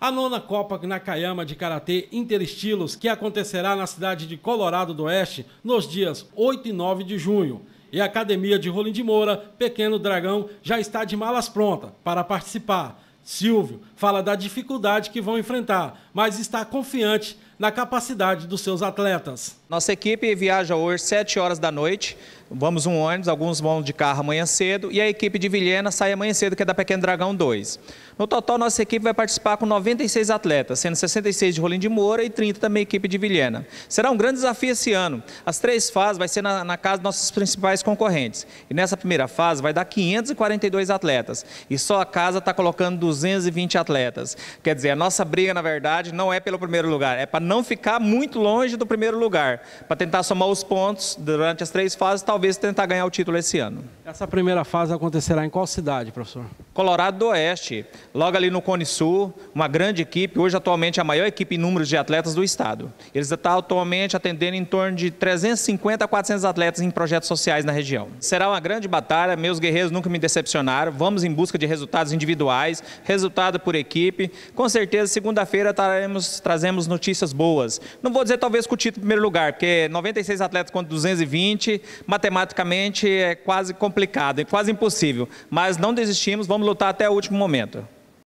A nona Copa Nakayama de Karatê Interestilos, que acontecerá na cidade de Colorado do Oeste nos dias 8 e 9 de junho. E a Academia de Rolim de Moura, Pequeno Dragão, já está de malas prontas para participar. Silvio fala da dificuldade que vão enfrentar, mas está confiante na capacidade dos seus atletas. Nossa equipe viaja hoje 7 horas da noite Vamos um ônibus, alguns vão de carro amanhã cedo e a equipe de Vilhena sai amanhã cedo, que é da Pequeno Dragão 2. No total, nossa equipe vai participar com 96 atletas, sendo 66 de Rolim de Moura e 30 também equipe de Vilhena. Será um grande desafio esse ano. As três fases vai ser na, na casa dos nossos principais concorrentes. E nessa primeira fase vai dar 542 atletas e só a casa está colocando 220 atletas. Quer dizer, a nossa briga, na verdade, não é pelo primeiro lugar, é para não ficar muito longe do primeiro lugar, para tentar somar os pontos durante as três fases, talvez talvez tentar ganhar o título esse ano. Essa primeira fase acontecerá em qual cidade, professor? Colorado do Oeste, logo ali no Cone Sul, uma grande equipe, hoje atualmente a maior equipe em números de atletas do estado. Eles estão atualmente atendendo em torno de 350 a 400 atletas em projetos sociais na região. Será uma grande batalha, meus guerreiros nunca me decepcionaram, vamos em busca de resultados individuais, resultado por equipe. Com certeza, segunda-feira traremos, trazemos notícias boas. Não vou dizer talvez com o título em primeiro lugar, porque 96 atletas contra 220, matematicamente é quase complicado, é quase impossível. Mas não desistimos, vamos lutar até o último momento.